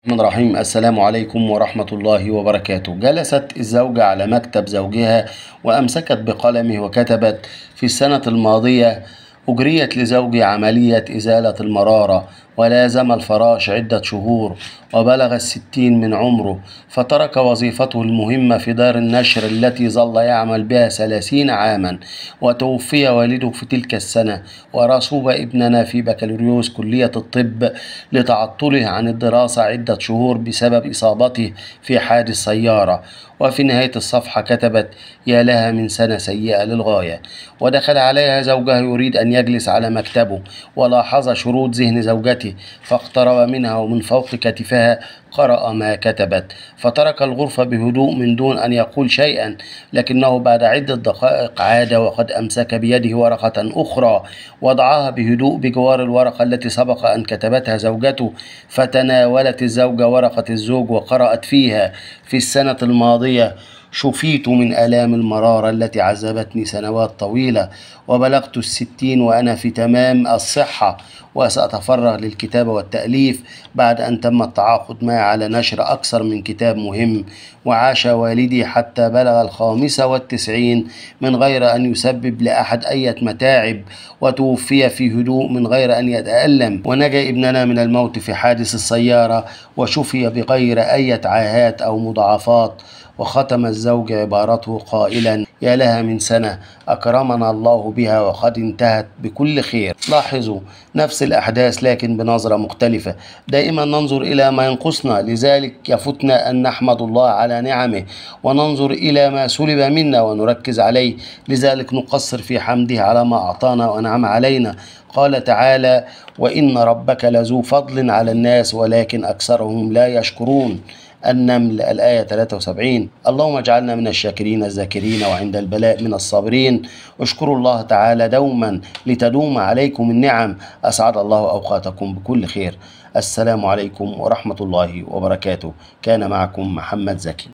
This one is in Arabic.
الرحمن الرحيم السلام عليكم ورحمة الله وبركاته جلست الزوجة على مكتب زوجها وأمسكت بقلمه وكتبت في السنة الماضية أجريت لزوجي عملية إزالة المرارة ولازم الفراش عدة شهور وبلغ الستين من عمره فترك وظيفته المهمة في دار النشر التي ظل يعمل بها ثلاثين عاما وتوفي والده في تلك السنة ورسوب ابننا في بكالوريوس كلية الطب لتعطله عن الدراسة عدة شهور بسبب إصابته في حادث سيارة وفي نهاية الصفحة كتبت يا لها من سنة سيئة للغاية ودخل عليها زوجها يريد أن أن يجلس على مكتبه ولاحظ شروط ذهن زوجته فاقترب منها ومن فوق كتفها قرأ ما كتبت فترك الغرفة بهدوء من دون أن يقول شيئا لكنه بعد عدة دقائق عاد وقد أمسك بيده ورقة أخرى وضعها بهدوء بجوار الورقة التي سبق أن كتبتها زوجته فتناولت الزوجة ورقة الزوج وقرأت فيها في السنة الماضية شفيت من آلام المرارة التي عذبتني سنوات طويلة وبلغت الستين وأنا في تمام الصحة وسأتفرغ للكتابة والتأليف بعد أن تم التعاقد معي على نشر أكثر من كتاب مهم وعاش والدي حتى بلغ الخامسة والتسعين من غير أن يسبب لأحد أي متاعب وتوفي في هدوء من غير أن يتألم ونجا ابننا من الموت في حادث السيارة وشفي بغير أي عاهات أو مضاعفات وختم الزوج عبارته قائلا يا لها من سنة أكرمنا الله بها وقد انتهت بكل خير لاحظوا نفس الأحداث لكن بنظرة مختلفة دائما ننظر إلى ما ينقصنا لذلك يفتنا أن نحمد الله على نعمه وننظر إلى ما سلب منا ونركز عليه لذلك نقصر في حمده على ما أعطانا وأنعم علينا قال تعالى وإن ربك لذو فضل على الناس ولكن أكثرهم لا يشكرون النمل الآية 73 اللهم اجعلنا من الشاكرين الذاكرين وعند البلاء من الصابرين اشكروا الله تعالى دوما لتدوم عليكم النعم أسعد الله أوقاتكم بكل خير السلام عليكم ورحمة الله وبركاته كان معكم محمد زكي